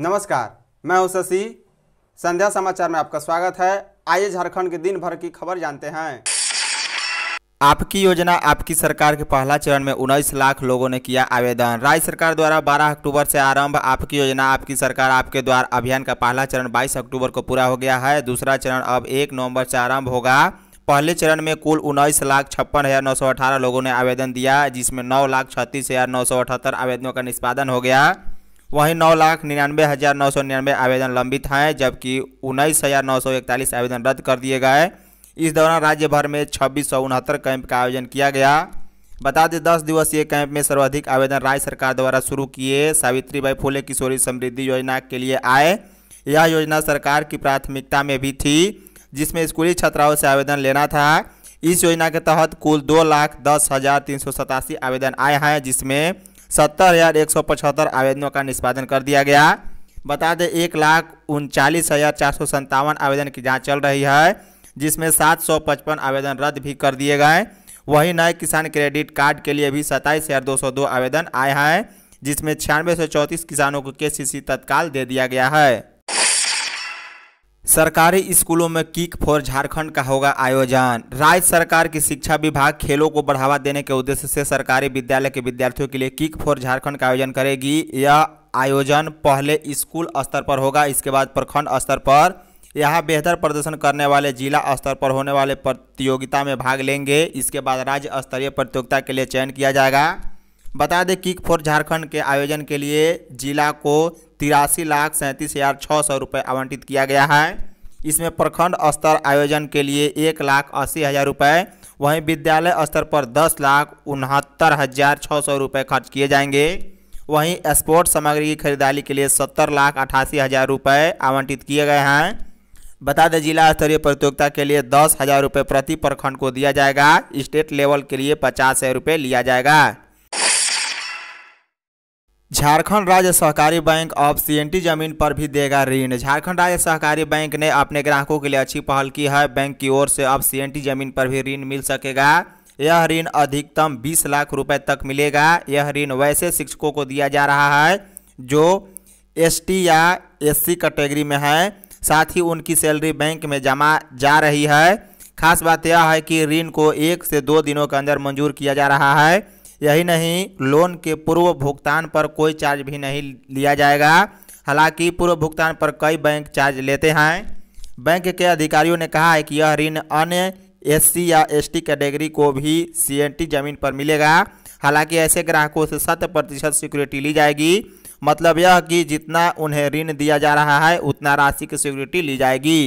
नमस्कार मैं हूं शशि संध्या समाचार में आपका स्वागत है आइए झारखंड के दिन भर की खबर जानते हैं आपकी योजना आपकी सरकार के पहला चरण में उन्नीस लाख लोगों ने किया आवेदन राज्य सरकार द्वारा 12 अक्टूबर से आरंभ आपकी योजना आपकी सरकार आपके द्वार अभियान का पहला चरण 22 अक्टूबर को पूरा हो गया है दूसरा चरण अब 1 नवंबर से आरंभ होगा पहले चरण में कुल उन्नीस लाख छप्पन हज़ार नौ सौ अठारह लोगों ने आवेदन दिया जिसमें नौ लाख छत्तीस हज़ार नौ सौ अठहत्तर आवेदनों का निष्पादन हो गया वहीं नौ लाख निन्यानवे हज़ार नौ सौ निन्यानवे आवेदन लंबित हैं जबकि उन्नीस हज़ार नौ सौ इकतालीस आवेदन रद्द कर दिए गए इस दौरान राज्य भर में छब्बीस सौ उनहत्तर कैंप का आयोजन किया गया बता दें दस दिवसीय कैंप में सर्वाधिक आवेदन राज्य सरकार द्वारा शुरू किए सावित्रीबाई फूले किशोरी समृद्धि योजना के लिए आए यह योजना सरकार की प्राथमिकता में भी थी जिसमें स्कूली छात्राओं से आवेदन लेना था इस योजना के तहत कुल दो लाख दस हज़ार तीन सौ सतासी आवेदन आए हैं जिसमें सत्तर हज़ार एक सौ पचहत्तर आवेदनों का निष्पादन कर दिया गया बता दें एक लाख उनचालीस हज़ार चार सौ सत्तावन आवेदन की जांच चल रही है जिसमें सात सौ पचपन आवेदन रद्द भी कर दिए गए वहीं नए किसान क्रेडिट कार्ड के लिए भी सत्ताईस हज़ार दो सौ दो आवेदन आए हैं जिसमें छियानवे सौ चौंतीस किसानों को के तत्काल दे दिया गया है सरकारी स्कूलों में किक फॉर झारखंड का होगा आयोजन राज्य सरकार की शिक्षा विभाग खेलों को बढ़ावा देने के उद्देश्य से सरकारी विद्यालय के विद्यार्थियों के लिए किक फॉर झारखंड का आयोजन करेगी यह आयोजन पहले स्कूल स्तर पर होगा इसके बाद प्रखंड स्तर पर यहाँ बेहतर प्रदर्शन करने वाले जिला स्तर पर होने वाले प्रतियोगिता में भाग लेंगे इसके बाद राज्य स्तरीय प्रतियोगिता के लिए चयन किया जाएगा बता दें किक फॉर झारखंड के आयोजन के लिए जिला को तिरासी लाख सैंतीस हज़ार छः सौ रुपये आवंटित किया गया है इसमें प्रखंड स्तर आयोजन के लिए एक लाख अस्सी हज़ार रुपये वहीं विद्यालय स्तर पर दस लाख उनहत्तर हज़ार छः सौ रुपये खर्च किए जाएंगे वहीं स्पोर्ट्स सामग्री की खरीदारी के लिए सत्तर लाख अठासी हज़ार रुपये आवंटित किए गए हैं बता दें जिला स्तरीय प्रतियोगिता के लिए दस हज़ार रुपये प्रति प्रखंड को दिया जाएगा स्टेट लेवल के लिए पचास हज़ार रुपये लिया जाएगा झारखंड राज्य सहकारी बैंक अब सी जमीन पर भी देगा ऋण झारखंड राज्य सहकारी बैंक ने अपने ग्राहकों के लिए अच्छी पहल की है बैंक की ओर से अब सी जमीन पर भी ऋण मिल सकेगा यह ऋण अधिकतम 20 लाख रुपए तक मिलेगा यह ऋण वैसे शिक्षकों को दिया जा रहा है जो एसटी या एससी कैटेगरी में है साथ ही उनकी सैलरी बैंक में जमा जा रही है खास बात यह है कि ऋण को एक से दो दिनों के अंदर मंजूर किया जा रहा है यही नहीं लोन के पूर्व भुगतान पर कोई चार्ज भी नहीं लिया जाएगा हालांकि पूर्व भुगतान पर कई बैंक चार्ज लेते हैं बैंक के अधिकारियों ने कहा है कि यह ऋण अन्य एससी या एसटी कैटेगरी को भी सीएनटी जमीन पर मिलेगा हालांकि ऐसे ग्राहकों से शत प्रतिशत सिक्योरिटी ली जाएगी मतलब यह कि जितना उन्हें ऋण दिया जा रहा है उतना राशि की सिक्योरिटी ली जाएगी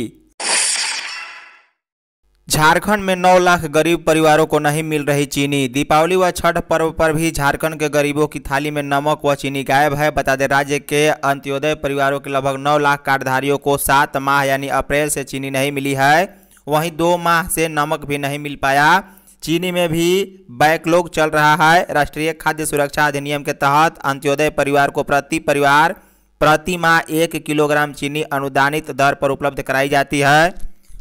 झारखंड में 9 लाख गरीब परिवारों को नहीं मिल रही चीनी दीपावली व छठ पर्व पर भी झारखंड के गरीबों की थाली में नमक व चीनी गायब है बता दें राज्य के अंत्योदय परिवारों के लगभग 9 लाख कार्डधारियों को सात माह यानी अप्रैल से चीनी नहीं मिली है वहीं दो माह से नमक भी नहीं मिल पाया चीनी में भी बैकलॉग चल रहा है राष्ट्रीय खाद्य सुरक्षा अधिनियम के तहत अंत्योदय परिवार को प्रति परिवार प्रति माह एक किलोग्राम चीनी अनुदानित दर पर उपलब्ध कराई जाती है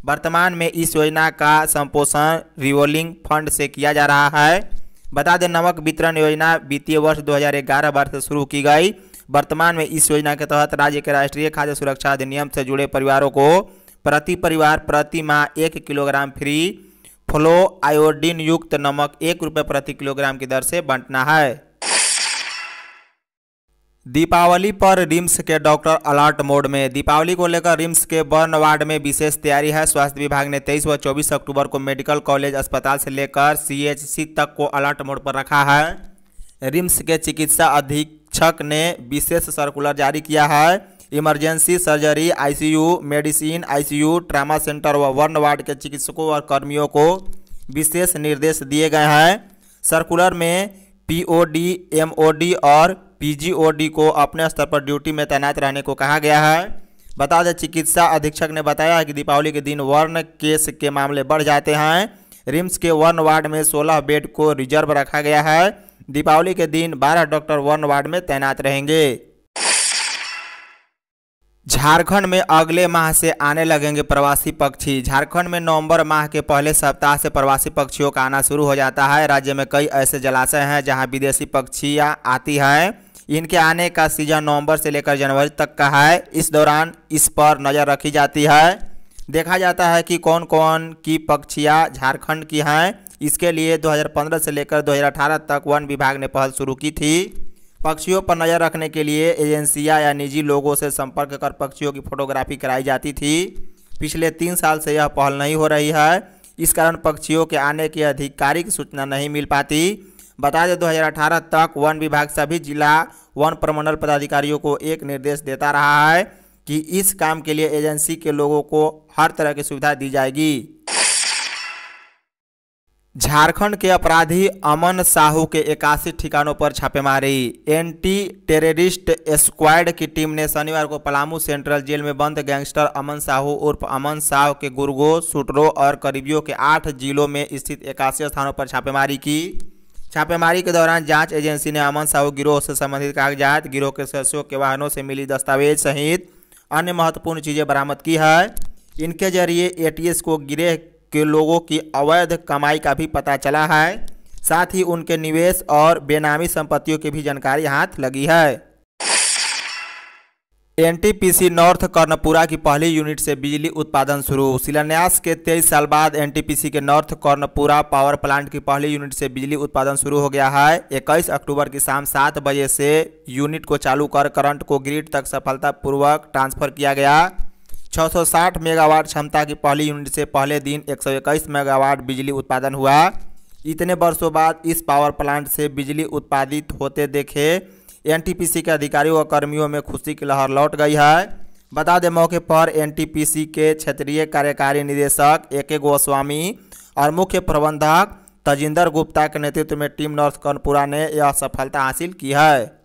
वर्तमान में इस योजना का संपोषण रिवोलिंग फंड से किया जा रहा है बता दें नमक वितरण योजना वित्तीय वर्ष 2011 वर्ष से शुरू की गई वर्तमान में इस योजना के तहत राज्य के राष्ट्रीय खाद्य सुरक्षा अधिनियम से जुड़े परिवारों को प्रति परिवार प्रति माह एक किलोग्राम फ्री फ्लो आयोडीन युक्त नमक एक रुपये प्रति किलोग्राम की दर से बांटना है दीपावली पर रिम्स के डॉक्टर अलर्ट मोड में दीपावली को लेकर रिम्स के बर्न वार्ड में विशेष तैयारी है स्वास्थ्य विभाग ने 23 व 24 अक्टूबर को मेडिकल कॉलेज अस्पताल से लेकर सीएचसी तक को अलर्ट मोड पर रखा है रिम्स के चिकित्सा अधीक्षक ने विशेष सर्कुलर जारी किया है emergency surgery ICU medicine ICU trauma centre व वर्ण वार्ड के चिकित्सकों और कर्मियों को विशेष निर्देश दिए गए हैं सर्कुलर में पीओडी एमओडी और पीजीओडी को अपने स्तर पर ड्यूटी में तैनात रहने को कहा गया है बता दें चिकित्सा अधीक्षक ने बताया कि दीपावली के दिन वर्ण केस के मामले बढ़ जाते हैं रिम्स के वर्ण वार्ड में सोलह बेड को रिजर्व रखा गया है दीपावली के दिन बारह डॉक्टर वर्ण वार्ड में तैनात रहेंगे झारखंड में अगले माह से आने लगेंगे प्रवासी पक्षी झारखंड में नवंबर माह के पहले सप्ताह से प्रवासी पक्षियों का आना शुरू हो जाता है राज्य में कई ऐसे जलाशय हैं जहां विदेशी पक्षियां आती हैं इनके आने का सीजन नवंबर से लेकर जनवरी तक का है इस दौरान इस पर नज़र रखी जाती है देखा जाता है कि कौन कौन की पक्षियाँ झारखंड की हैं इसके लिए 2015 से लेकर 2018 तक वन विभाग ने पहल शुरू की थी पक्षियों पर नज़र रखने के लिए एजेंसियाँ या निजी लोगों से संपर्क कर पक्षियों की फोटोग्राफी कराई जाती थी पिछले तीन साल से यह पहल नहीं हो रही है इस कारण पक्षियों के आने की आधिकारिक सूचना नहीं मिल पाती बता दें 2018 तक वन विभाग सभी जिला वन प्रमंडल पदाधिकारियों को एक निर्देश देता रहा है कि इस काम के लिए एजेंसी के लोगों को हर तरह की सुविधा दी जाएगी झारखंड के अपराधी अमन साहू के इक्यासी ठिकानों पर छापेमारी एंटी टेररिस्ट स्क्वाड की टीम ने शनिवार को पलामू सेंट्रल जेल में बंद गैंगस्टर अमन साहू उर्फ अमन साहू के गुर्गो सुटरो और करीबियों के आठ जिलों में स्थित इक्यासी स्थानों पर छापेमारी की छापेमारी के दौरान जांच एजेंसी ने अमन साहू गिरोह से संबंधित कागजात गिरोह के सदस्यों के वाहनों से मिली दस्तावेज सहित अन्य महत्वपूर्ण चीज़ें बरामद की है इनके जरिए एटीएस को गिरोह के लोगों की अवैध कमाई का भी पता चला है साथ ही उनके निवेश और बेनामी संपत्तियों की भी जानकारी हाथ लगी है एनटीपीसी नॉर्थ कर्णपुरा की पहली यूनिट से बिजली उत्पादन शुरू शिलान्यास के 23 साल बाद एनटीपीसी के नॉर्थ कर्णपुरा पावर प्लांट की पहली यूनिट से बिजली उत्पादन शुरू हो गया है 21 अक्टूबर की शाम सात बजे से यूनिट को चालू कर करंट को ग्रिड तक सफलतापूर्वक ट्रांसफर किया गया 660 मेगावाट क्षमता की पहली यूनिट से पहले दिन एक मेगावाट बिजली उत्पादन हुआ इतने वर्षों बाद इस पावर प्लांट से बिजली उत्पादित होते देखे एनटीपीसी के अधिकारियों और कर्मियों में खुशी की लहर लौट गई है बता दें मौके पर एनटीपीसी के क्षेत्रीय कार्यकारी निदेशक ए के गोस्वामी और मुख्य प्रबंधक तजिंदर गुप्ता के नेतृत्व में टीम नॉर्थ कर्णपुरा ने यह सफलता हासिल की है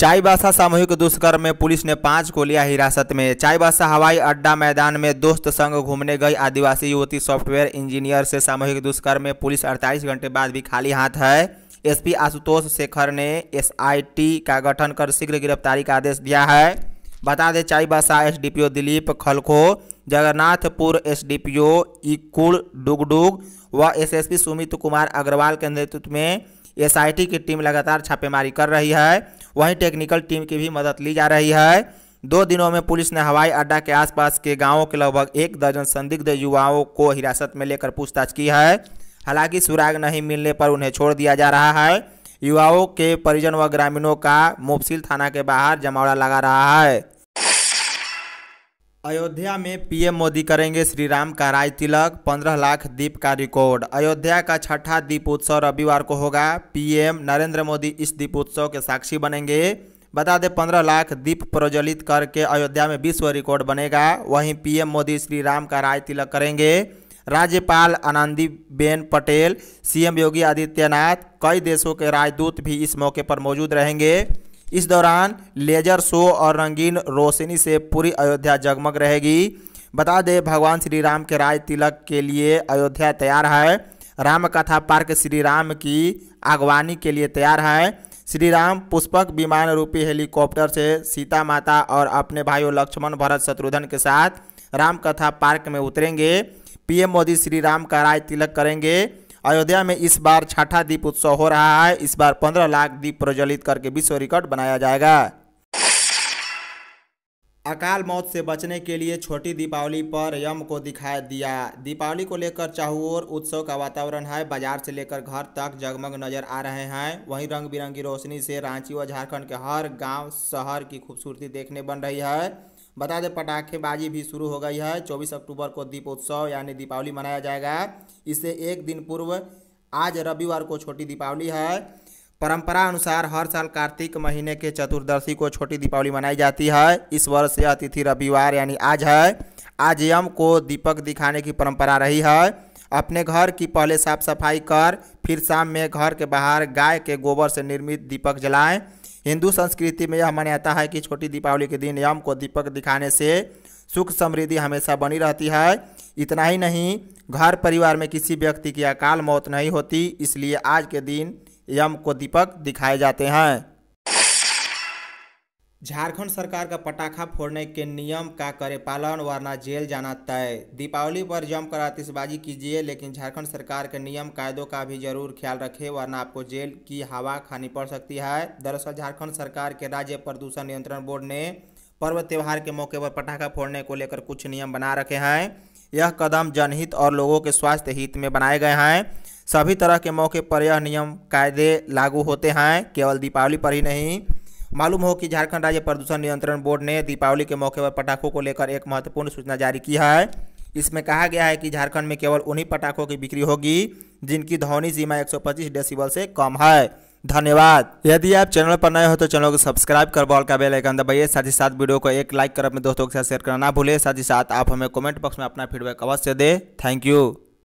चाईबासा सामूहिक दुष्कर्म में पुलिस ने पांच को लिया हिरासत में चाईबासा हवाई अड्डा मैदान में दोस्त संग घूमने गई आदिवासी युवती सॉफ्टवेयर इंजीनियर से सामूहिक दुष्कर्म में पुलिस 48 घंटे बाद भी खाली हाथ है एसपी आशुतोष शेखर ने एसआईटी का गठन कर शीघ्र गिरफ्तारी का आदेश दिया है बता दें चाईबासा एसडीपीओ दिलीप खलखो जगन्नाथपुर एसडीपीओ इकुल डुगडुग व एसएसपी सुमित कुमार अग्रवाल के नेतृत्व में एसआईटी की टीम लगातार छापेमारी कर रही है वहीं टेक्निकल टीम की भी मदद ली जा रही है दो दिनों में पुलिस ने हवाई अड्डा के आसपास के गांवों के लगभग एक दर्जन संदिग्ध युवाओं को हिरासत में लेकर पूछताछ की है हालांकि सुराग नहीं मिलने पर उन्हें छोड़ दिया जा रहा है युवाओं के परिजन व ग्रामीणों का मुफसिल थाना के बाहर जमावड़ा लगा रहा है अयोध्या में पीएम मोदी करेंगे श्री राम का राज तिलक पंद्रह लाख दीप का रिकॉर्ड अयोध्या का छठा दीप उत्सव रविवार को होगा पीएम नरेंद्र मोदी इस दीप उत्सव के साक्षी बनेंगे बता दें पंद्रह लाख दीप प्रज्वलित करके अयोध्या में विश्व रिकॉर्ड बनेगा वहीं पीएम मोदी श्री राम का राज तिलक करेंगे राज्यपाल आनंदीबेन पटेल सीएम योगी आदित्यनाथ कई देशों के राजदूत भी इस मौके पर मौजूद रहेंगे इस दौरान लेजर शो और रंगीन रोशनी से पूरी अयोध्या जगमग रहेगी बता दें भगवान श्री राम के राज तिलक के लिए अयोध्या तैयार है राम कथा पार्क श्री राम की अगवानी के लिए तैयार है श्री राम पुष्पक विमान रूपी हेलीकॉप्टर से सीता माता और अपने भाइयों लक्ष्मण भरत शत्रुघ्न के साथ रामकथा पार्क में उतरेंगे पीएम मोदी श्री राम का राय तिलक करेंगे अयोध्या में इस बार छठा दीप उत्सव हो रहा है इस बार पंद्रह लाख दीप प्रज्वलित करके विश्व रिकॉर्ड बनाया जाएगा अकाल मौत से बचने के लिए छोटी दीपावली पर यम को दिखा दिया दीपावली को लेकर चाहूर उत्सव का वातावरण है बाजार से लेकर घर तक जगमग नजर आ रहे हैं वहीं रंग बिरंगी रोशनी से रांची व झारखंड के हर गांव शहर की खूबसूरती देखने बन रही है बता दें पटाखेबाजी भी शुरू हो गई है चौबीस अक्टूबर को दीपोत्सव यानी दीपावली मनाया जाएगा इससे एक दिन पूर्व आज रविवार को छोटी दीपावली है परंपरा अनुसार हर साल कार्तिक महीने के चतुर्दशी को छोटी दीपावली मनाई जाती है इस वर्ष यह अतिथि रविवार यानी आज है आज यम को दीपक दिखाने की परंपरा रही है अपने घर की पहले साफ सफाई कर फिर शाम में घर के बाहर गाय के गोबर से निर्मित दीपक जलाएं हिंदू संस्कृति में यह मान्यता है कि छोटी दीपावली के दिन यम को दीपक दिखाने से सुख समृद्धि हमेशा बनी रहती है इतना ही नहीं घर परिवार में किसी व्यक्ति की अकाल मौत नहीं होती इसलिए आज के दिन यम को दीपक दिखाए जाते हैं झारखंड सरकार का पटाखा फोड़ने के नियम का करे पालन वरना जेल जाना तय दीपावली पर जमकर आतिशबाजी कीजिए लेकिन झारखंड सरकार के नियम कायदों का भी जरूर ख्याल रखें वरना आपको जेल की हवा खानी पड़ सकती है दरअसल झारखंड सरकार के राज्य प्रदूषण नियंत्रण बोर्ड ने पर्व त्यौहार के मौके पर पटाखा फोड़ने को लेकर कुछ नियम बना रखे हैं यह कदम जनहित और लोगों के स्वास्थ्य हित में बनाए गए हैं सभी तरह के मौके पर यह नियम कायदे लागू होते हैं केवल दीपावली पर ही नहीं मालूम हो कि झारखंड राज्य प्रदूषण नियंत्रण बोर्ड ने दीपावली के मौके पर पटाखों को लेकर एक महत्वपूर्ण सूचना जारी की है इसमें कहा गया है कि झारखंड में केवल उन्हीं पटाखों की बिक्री होगी जिनकी ध्वनि सीमा 125 डेसिबल से कम है धन्यवाद यदि आप चैनल पर नए हो तो चैनल को सब्सक्राइब कर बॉल का बेल आइकन दबाइए साथ ही साथ वीडियो को एक लाइक कर अपने दोस्तों के साथ शेयर करना ना भूलें साथ ही साथ आप हमें कमेंट बॉक्स में अपना फीडबैक अवश्य दें थैंक यू